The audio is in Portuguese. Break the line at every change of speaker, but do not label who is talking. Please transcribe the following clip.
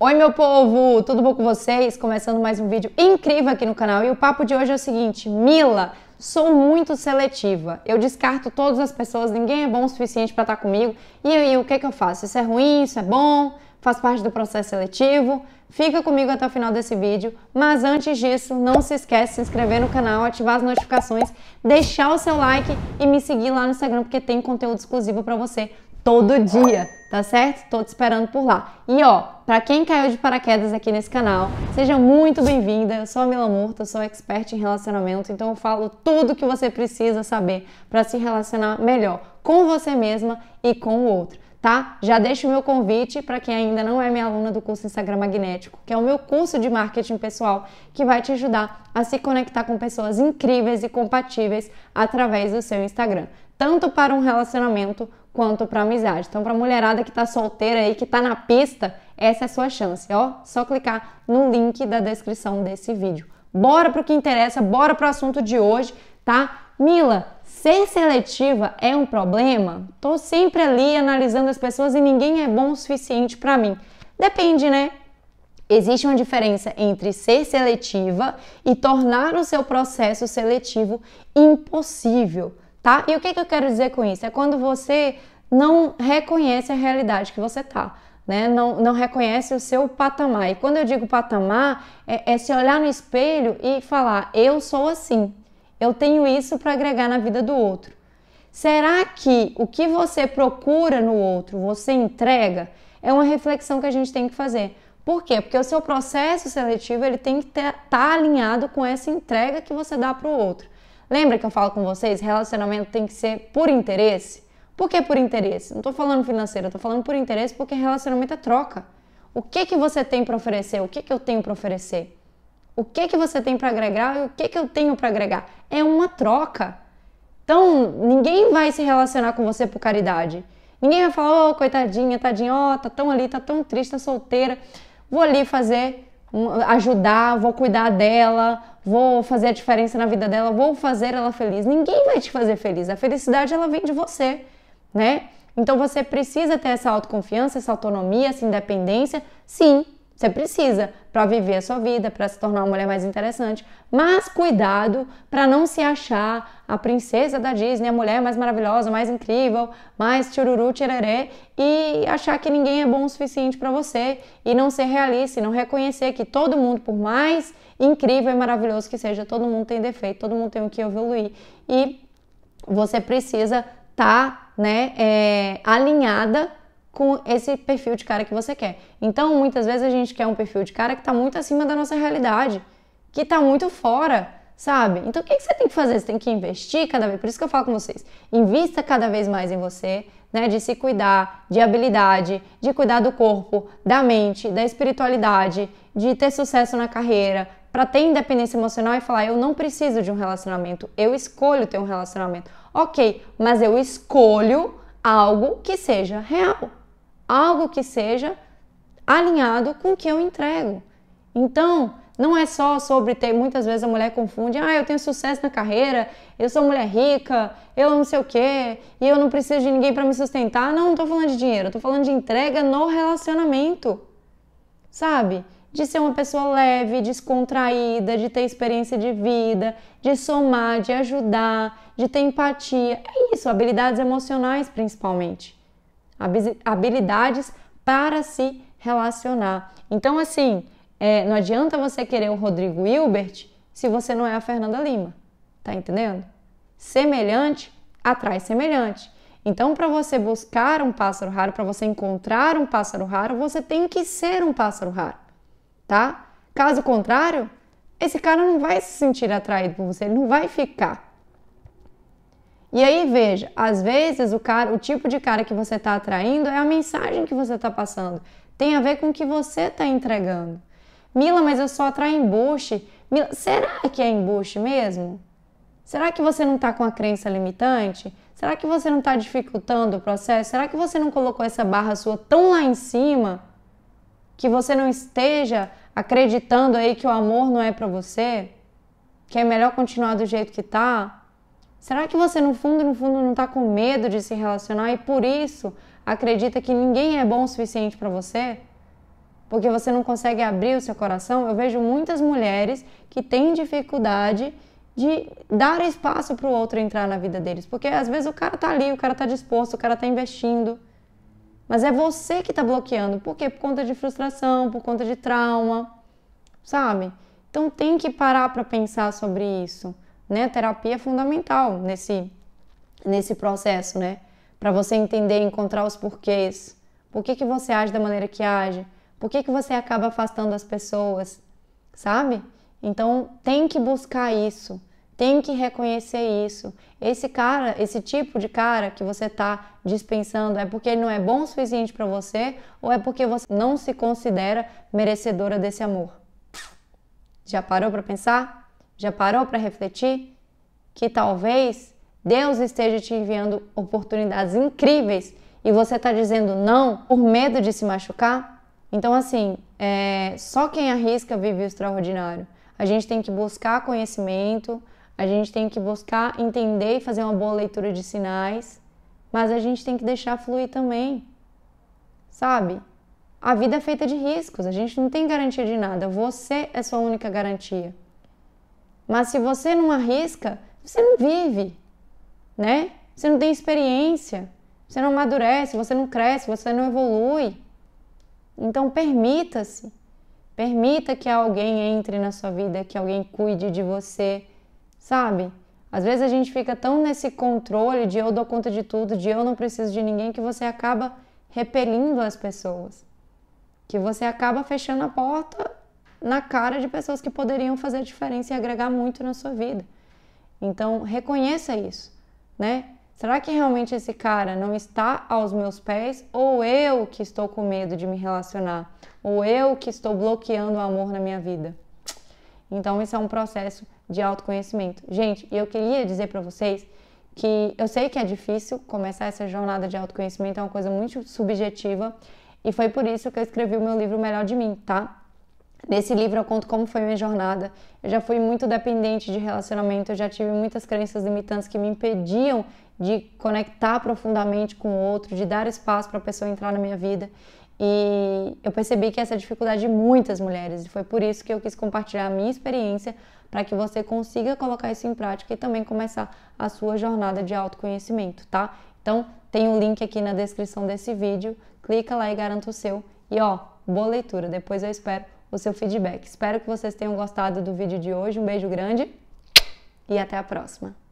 Oi, meu povo, tudo bom com vocês? Começando mais um vídeo incrível aqui no canal. E o papo de hoje é o seguinte: Mila, sou muito seletiva. Eu descarto todas as pessoas, ninguém é bom o suficiente para estar tá comigo. E aí, o que, é que eu faço? Isso é ruim? Isso é bom? Faz parte do processo seletivo? Fica comigo até o final desse vídeo, mas antes disso, não se esquece de se inscrever no canal, ativar as notificações, deixar o seu like e me seguir lá no Instagram porque tem conteúdo exclusivo para você todo dia tá certo? Tô te esperando por lá. E ó, para quem caiu de paraquedas aqui nesse canal, seja muito bem-vinda. Eu sou a Mila Murta, sou expert em relacionamento, então eu falo tudo que você precisa saber para se relacionar melhor com você mesma e com o outro tá? Já deixo o meu convite para quem ainda não é minha aluna do curso Instagram Magnético, que é o meu curso de marketing pessoal que vai te ajudar a se conectar com pessoas incríveis e compatíveis através do seu Instagram, tanto para um relacionamento quanto para amizade. Então, para mulherada que está solteira aí, que está na pista, essa é a sua chance, ó. Só clicar no link da descrição desse vídeo. Bora pro que interessa, bora pro assunto de hoje, tá? Mila, ser seletiva é um problema? Tô sempre ali analisando as pessoas e ninguém é bom o suficiente para mim. Depende, né? Existe uma diferença entre ser seletiva e tornar o seu processo seletivo impossível, tá? E o que, que eu quero dizer com isso? É quando você não reconhece a realidade que você está. Né? Não, não, reconhece o seu patamar. E quando eu digo patamar, é, é se olhar no espelho e falar: eu sou assim, eu tenho isso para agregar na vida do outro. Será que o que você procura no outro você entrega? É uma reflexão que a gente tem que fazer. Por quê? Porque o seu processo seletivo ele tem que estar tá alinhado com essa entrega que você dá para o outro. Lembra que eu falo com vocês? Relacionamento tem que ser por interesse? Por que por interesse? Não estou falando financeiro, estou falando por interesse porque relacionamento é troca. O que que você tem para oferecer? O que que eu tenho para oferecer? O que que você tem para agregar e o que que eu tenho para agregar? É uma troca. Então, ninguém vai se relacionar com você por caridade. Ninguém vai falar, oh, coitadinha, tadinha, ó, oh, tá tão ali, tá tão triste, tá solteira. Vou ali fazer ajudar, vou cuidar dela, vou fazer a diferença na vida dela, vou fazer ela feliz. Ninguém vai te fazer feliz. A felicidade ela vem de você né? Então você precisa ter essa autoconfiança, essa autonomia, essa independência, sim, você precisa para viver a sua vida, para se tornar uma mulher mais interessante. Mas cuidado para não se achar a princesa da Disney, a mulher mais maravilhosa, mais incrível, mais tiruru tirerê e achar que ninguém é bom o suficiente para você e não ser realista, e não reconhecer que todo mundo, por mais incrível e maravilhoso que seja, todo mundo tem defeito, todo mundo tem o que evoluir e você precisa estar tá né, é, alinhada com esse perfil de cara que você quer. Então, muitas vezes a gente quer um perfil de cara que está muito acima da nossa realidade, que está muito fora, sabe? Então, o que, que, você tem que fazer? Você tem que investir cada vez. Por isso que eu falo com vocês: invista cada vez mais em você, né? De se cuidar, de habilidade, de cuidar do corpo, da mente, da espiritualidade, de ter sucesso na carreira, para ter independência emocional e falar: eu não preciso de um relacionamento, eu escolho ter um relacionamento. Ok, mas eu escolho algo que seja real, algo que seja alinhado com o que eu entrego. Então, não é só sobre ter, muitas vezes a mulher confunde, ah, eu tenho sucesso na carreira, eu sou mulher rica, eu não sei o quê, e eu não preciso de ninguém para me sustentar. Não, não tô falando de dinheiro, tô falando de entrega no relacionamento. Sabe? de ser uma pessoa leve, descontraída, de ter experiência de vida, de somar, de ajudar, de ter empatia. É isso, habilidades emocionais principalmente. Habilidades para se relacionar. Então, assim, é, não adianta você querer o Rodrigo Hilbert se você não é a Fernanda Lima. Tá entendendo? Semelhante atrai semelhante. Então, para você buscar um pássaro raro, para você encontrar um pássaro raro, você tem que ser um pássaro raro tá? Caso contrário, esse cara não vai se sentir atraído por você, ele não vai ficar. E aí veja, às vezes o cara, o tipo de cara que você está atraindo é a mensagem que você está passando, tem a ver com o que você está entregando. Mila, mas eu só atraio embuste. Mila, será que é embuste mesmo? Será que você não está com a crença limitante? Será que você não está dificultando o processo? Será que você não colocou essa barra sua tão lá em cima que você não esteja acreditando aí que o amor não é para você, que é melhor continuar do jeito que tá? Será que você no fundo, no fundo não tá com medo de se relacionar e por isso acredita que ninguém é bom o suficiente para você? Porque você não consegue abrir o seu coração? Eu vejo muitas mulheres que têm dificuldade de dar espaço para o outro entrar na vida deles, porque às vezes o cara tá ali, o cara tá disposto, o cara tá investindo, mas é você que está bloqueando. Por quê? Por conta de frustração, por conta de trauma, sabe? Então tem que parar para pensar sobre isso, né? A terapia é fundamental nesse nesse processo, né? Para você entender, encontrar os porquês. Por que, que você age da maneira que age? Por que, que você acaba afastando as pessoas? Sabe? Então tem que buscar isso, tem que reconhecer isso. Esse cara, esse tipo de cara que você está dispensando, é porque ele não é bom o suficiente para você ou é porque você não se considera merecedora desse amor? Já parou para pensar? Já parou para refletir que talvez Deus esteja te enviando oportunidades incríveis e você está dizendo não por medo de se machucar? Então, assim, é... só quem arrisca vive o extraordinário. A gente tem que buscar conhecimento, a gente tem que buscar entender e fazer uma boa leitura de sinais, mas a gente tem que deixar fluir também. Sabe? A vida é feita de riscos, a gente não tem garantia de nada. Você é sua única garantia. Mas se você não arrisca, você não vive, né? Você não tem experiência, você não amadurece, você não cresce, você não evolui. Então permita-se. Permita que alguém entre na sua vida, que alguém cuide de você, sabe? Às vezes a gente fica tão nesse controle de eu dou conta de tudo, de eu não preciso de ninguém, que você acaba repelindo as pessoas. Que você acaba fechando a porta na cara de pessoas que poderiam fazer diferença e agregar muito na sua vida. Então, reconheça isso, né? Será que realmente esse cara não está aos meus pés ou eu que estou com medo de me relacionar? Ou eu que estou bloqueando o amor na minha vida? Então, isso é um processo de autoconhecimento. Gente, eu queria dizer para vocês que eu sei que é difícil começar essa jornada de autoconhecimento, é uma coisa muito subjetiva, e foi por isso que eu escrevi o meu livro Melhor de Mim, tá? Nesse livro eu conto como foi minha jornada. Eu já fui muito dependente de relacionamento, eu já tive muitas crenças limitantes que me impediam de conectar profundamente com o outro, de dar espaço para a pessoa entrar na minha vida. E eu percebi que essa é a dificuldade de muitas mulheres, e foi por isso que eu quis compartilhar a minha experiência para que você consiga colocar isso em prática e também começar a sua jornada de autoconhecimento, tá? Então, tem o um link aqui na descrição desse vídeo, clica lá e garanta o seu. E ó, boa leitura, depois eu espero o seu feedback. Espero que vocês tenham gostado do vídeo de hoje, um beijo grande e até a próxima!